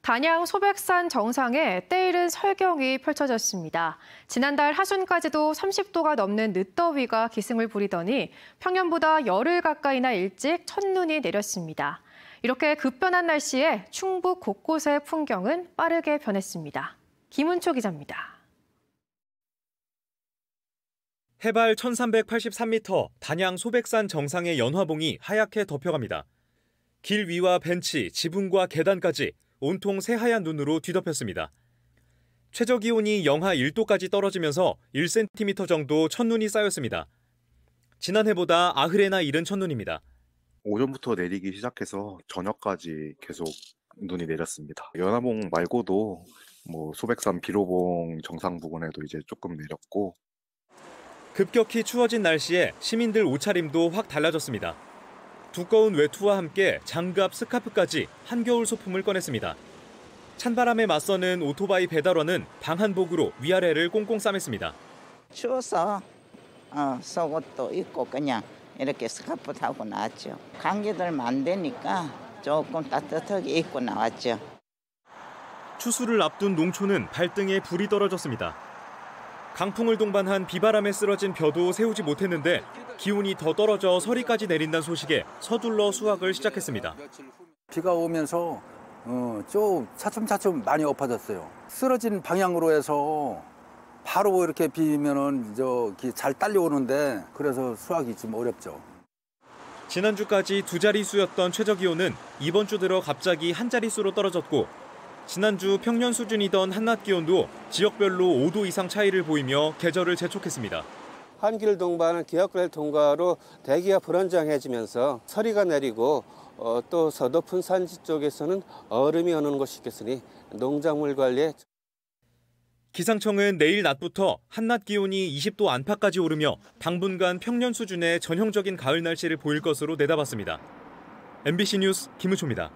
단양 소백산 정상에 때이른 설경이 펼쳐졌습니다. 지난달 하순까지도 30도가 넘는 늦더위가 기승을 부리더니 평년보다 열흘 가까이나 일찍 첫눈이 내렸습니다. 이렇게 급변한 날씨에 충북 곳곳의 풍경은 빠르게 변했습니다. 김은초 기자입니다. 해발 1383m 단양 소백산 정상의 연화봉이 하얗게 덮여갑니다. 길 위와 벤치, 지붕과 계단까지 온통 새하얀 눈으로 뒤덮였습니다. 최저 기온이 영하 1도까지 떨어지면서 1cm 정도 첫눈이 쌓였습니다. 지난해보다 아흐레나 이른 첫눈입니다. 오전부터 내리기 시작해서 저녁까지 계속 눈이 내렸습니다. 연화봉 말고도 뭐 소백산 비로봉 정상 부근에도 이제 조금 내렸고 급격히 추워진 날씨에 시민들 옷차림도 확 달라졌습니다. 두꺼운 외투와 함께 장갑, 스카프까지 한겨울 소품을 꺼냈습니다. 찬바람에 맞서는 오토바이 배달원은 방한복으로 위아래를 꽁꽁 싸맸습니다. 추워서 어, 속옷도 입고 그냥 이렇게 스카프 타고 나왔죠. 감기들면 안 되니까 조금 따뜻하게 입고 나왔죠. 추수를 앞둔 농촌은 발등에 불이 떨어졌습니다. 강풍을 동반한 비바람에 쓰러진 벼도 세우지 못했는데 기온이 더 떨어져 서리까지 내린다는 소식에 서둘러 수확을 시작했습니다. 비가 오면서 어, 좀 차츰차츰 많이 엎어졌어요. 쓰러진 방향으로 해서 바로 이렇게 비면은 저기 잘 딸려오는데 그래서 수확이 좀 어렵죠. 지난주까지 두자릿수였던 최저기온은 이번 주 들어 갑자기 한자릿수로 떨어졌고 지난주 평년 수준이던 한낮 기온도 지역별로 5도 이상 차이를 보이며 계절을 재촉했습니다. 한길 동반은 기압그레 통과로 대기가 불안정해지면서 서리가 내리고 어, 또 서도픈 산지 쪽에서는 얼음이 오는 것이 있겠으니 농작물 관리에 기상청은 내일 낮부터 한낮 기온이 20도 안팎까지 오르며 당분간 평년 수준의 전형적인 가을 날씨를 보일 것으로 내다봤습니다. MBC 뉴스 김우초입니다.